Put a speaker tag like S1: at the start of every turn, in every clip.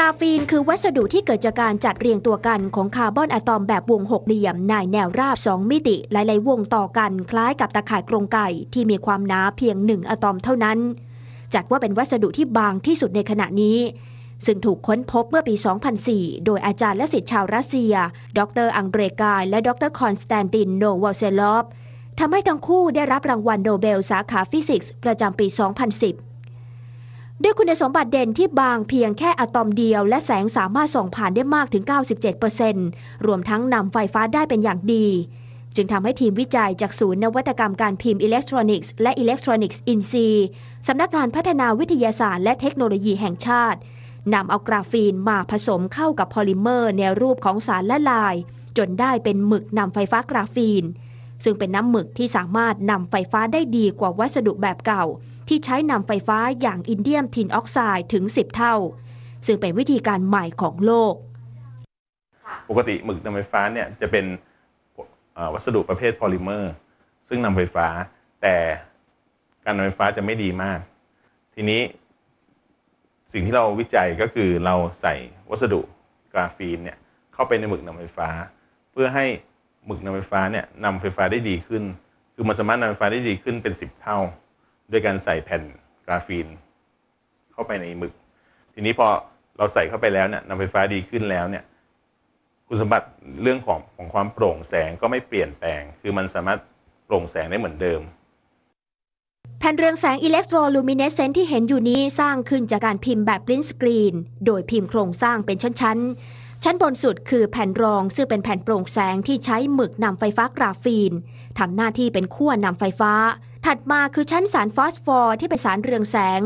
S1: ราฟีนคือวัสดุที่เกิดจากการจัดเรียงตัวกัน ของคาร์บอนอะตอมแบบวงหกเหลี่ยมในแนวราบ2 มิติหลายๆวงต่อกัน คล้ายกับตะข่ายกรงไก่ ที่มีความหนาเพียง 1 อะตอมเท่านั้น จัดว่าเป็นวัสดุที่บางที่สุดในขณะนี้ ซึ่งถูกค้นพบเมื่อปี 2004 โดยอาจารย์และศิษย์ชาวรัสเซีย ดรอังเดรกาย และดรคอนสแตนตินโนวอลเซลอฟทำให้ทั้งคู่ได้รับรางวัลโนเบลสาขาฟิสิกส์ประจำปี 2010ด้วยคุณสมบัติเด่นที่บางเพียงแค่อะตอมเดียวและแสงสามารถส่องผ่านได้มากถึง 97%รวมทั้งนำไฟฟ้าได้เป็นอย่างดี จึงทำให้ทีมวิจัยจากศูนย์นวัตกรรมการพิมพ์อิเล็กทรอนิกส์และอิเล็กทรอนิกส์อินซีสำนักงานพัฒนาวิทยาศาสตร์และเทคโนโลยีแห่งชาตินำเอากราฟีนมาผสมเข้ากับพอลิเมอร์ ในรูปของสารละลาย จนได้เป็นหมึกนำไฟฟ้ากราฟีน ซึ่งเป็นน้ำหมึกที่สามารถนำไฟฟ้าได้ดีกว่าวัสดุแบบเก่าที่ใช้นำไฟฟ้าอย่างอินเดียมทินออกไซด์ถึง 10 เท่า ซึ่งเป็นวิธีการใหม่ของโลก
S2: ปกติหมึกนำไฟฟ้าเนี่ยจะเป็นวัสดุประเภทพอลิเมอร์ซึ่งนำไฟฟ้าแต่การนำไฟฟ้าจะไม่ดีมาก ทีนี้ สิ่งที่เราวิจัยก็คือเราใส่วัสดุกราฟีนเนี่ยเข้าไปในหมึกนำไฟฟ้า เพื่อให้หมึกนำไฟฟ้าเนี่ยนำไฟฟ้าได้ดีขึ้น คือมันสามารถนำไฟฟ้าได้ดีขึ้นเป็น 10 เท่าด้วยการใส่แผ่นกราฟีนเข้าไปในหมึก ทีนี้พอเราใส่เข้าไปแล้วเนี่ยนำไฟฟ้าดีขึ้นแล้วเนี่ยคุณสมบัติเรื่องของของความโปร่งแสงก็ไม่เปลี่ยนแปลง คือมันสามารถโปร่งแสงได้เหมือนเดิม
S1: แผ่นเรืองแสงอิเล็กโทรลูมิเนสเซนต์ที่เห็นอยู่นี้สร้างขึ้นจากการพิมพ์แบบปริ้นสกรีน โดยพิมพ์โครงสร้างเป็นชั้นชั้นชั้นบนสุดคือแผ่นรองซึ่งเป็นแผ่นโปร่งแสงที่ใช้หมึกนำไฟฟ้ากราฟีนทำหน้าที่เป็นขั้วนำไฟฟ้าถัดมาคือชั้นสารฟอสฟอร์ ที่เป็นสารเรืองแสง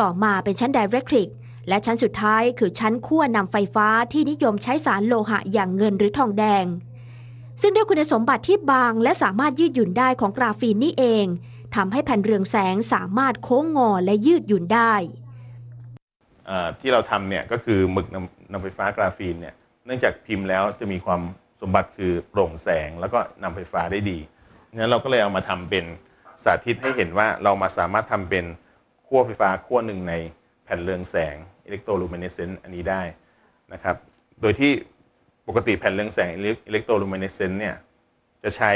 S1: ต่อมาเป็นชั้นไดเรกทริก และชั้นสุดท้ายคือชั้นขั้วนำไฟฟ้าที่นิยมใช้สารโลหะอย่างเงินหรือทองแดง ซึ่งด้วยคุณสมบัติที่บางและสามารถยืดหยุ่นได้ของกราฟีนนี่เองทำให้แผ่นเรืองแสงสามารถโค้งงอและยืดหยุ่นได้
S2: ที่เราทำเนี่ย ก็คือหมึกนำนำไฟฟ้ากราฟีนเนี่ยเนื่องจากพิมพ์แล้วจะมีความสมบัติคือโปร่งแสงแล้วก็นำไฟฟ้าได้ดีนั้นเราก็เลยเอามาทำเป็นสาธิตให้เห็นว่าเรามาสามารถทำเป็นขั้วไฟฟ้าขั้วหนึ่งในแผ่นเรืองแสงอิเล็กโทรลูมิเนเซนต์อันนี้ได้ นะครับ โดยที่ปกติแผ่นเรืองแสงอิเล็กโทรลูมิเนเซนต์เนี่ยจะใช้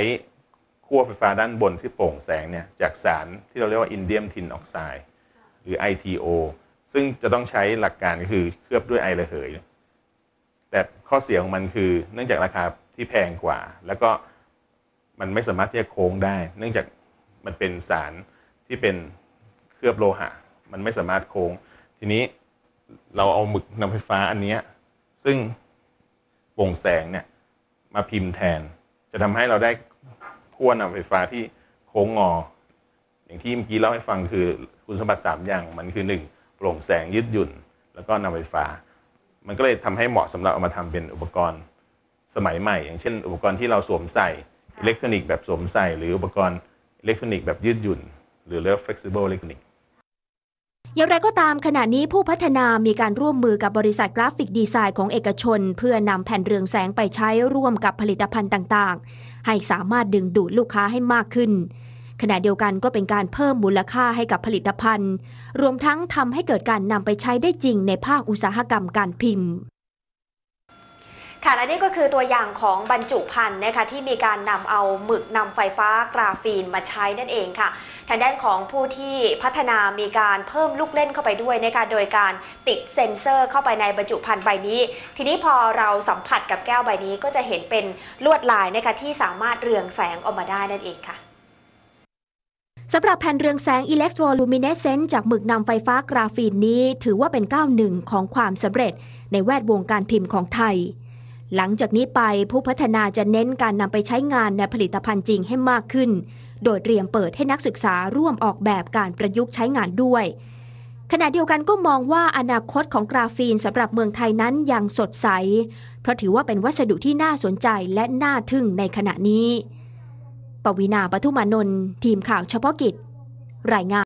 S2: ขั้วไฟฟ้าด้านบนที่โปร่งแสงเนี่ยจากสารที่เราเรียกว่า อินเดียมทินออกไซด์หรือ ITO ซึ่งจะต้องใช้หลักการก็คือเคลือบด้วยไอระเหย แต่ข้อเสียของมันคือเนื่องจากราคาที่แพงกว่าแล้วก็มันไม่สามารถที่จะโค้งได้เนื่องจากมันเป็นสารที่เป็นเคลือบโลหะ มันไม่สามารถโค้ง ทีนี้เราเอาหมึกนำไฟฟ้าอันนี้ ซึ่งโป่งแสงเนี่ย มาพิมพ์แทน จะทำให้เราได้ขั้วนำไฟฟ้าที่โค้งงอ อย่างที่เมื่อกี้เล่าให้ฟังคือคุณสมบัติ3อย่างมันคือ1โปร่งแสงยืดหยุ่น แล้วก็นำไฟฟ้า มันก็เลยทำให้เหมาะสำหรับเอามาทำเป็นอุปกรณ์สมัยใหม่ อย่างเช่นอุปกรณ์ที่เราสวมใส่อิเล็กทรอนิกส์แบบสวมใส่หรืออุปกรณ์อิเล็กทรอนิกส์แบบยืดหยุ่น หรือเรียกว่า flexible electronics
S1: อย่างไรก็ตามขณะนี้ผู้พัฒนามีการร่วมมือกับบริษัทกราฟิกดีไซน์ของเอกชน เพื่อนำแผ่นเรืองแสงไปใช้ร่วมกับผลิตภัณฑ์ต่างๆ ให้สามารถดึงดูดลูกค้าให้มากขึ้น ขณะเดียวกันก็เป็นการเพิ่มมูลค่าให้กับผลิตภัณฑ์ รวมทั้งทำให้เกิดการนำไปใช้ได้จริงในภาคอุตสาหกรรมการพิมพ์ค่ะและนี่ก็คือตัวอย่างของบรรจุภัณฑ์นะคะที่มีการนำเอาหมึกนำไฟฟ้ากราฟีนมาใช้นั่นเองค่ะทางด้านของผู้ที่พัฒนามีการเพิ่มลูกเล่นเข้าไปด้วยนะคะโดยการติดเซ็นเซอร์ เข้าไปในบรรจุภัณฑ์ใบนี้ ทีนี้พอเราสัมผัสกับแก้วใบนี้ก็จะเห็นเป็นลวดลายนะคะที่สามารถเรืองแสงออกมาได้นั่นเองค่ะสำหรับแผ่นเรืองแสงอิเล็กโทรลูมิเนเซนต์จากหมึกนำไฟฟ้ากราฟีนนี้ถือว่าเป็นก้าวหนึ่ง ของความสำเร็จในแวดวงการพิมพ์ของไทยหลังจากนี้ไปผู้พัฒนาจะเน้นการนำไปใช้งานในผลิตภัณฑ์จริงให้มากขึ้น โดยเตรียมเปิดให้นักศึกษาร่วมออกแบบการประยุกต์ใช้งานด้วย ขณะเดียวกันก็มองว่าอนาคตของกราฟีนสำหรับเมืองไทยนั้นยังสดใส เพราะถือว่าเป็นวัสดุที่น่าสนใจและน่าทึ่งในขณะนี้ ปวีนาปทุมานนท์ทีมข่าวเฉพาะกิจ รายงาน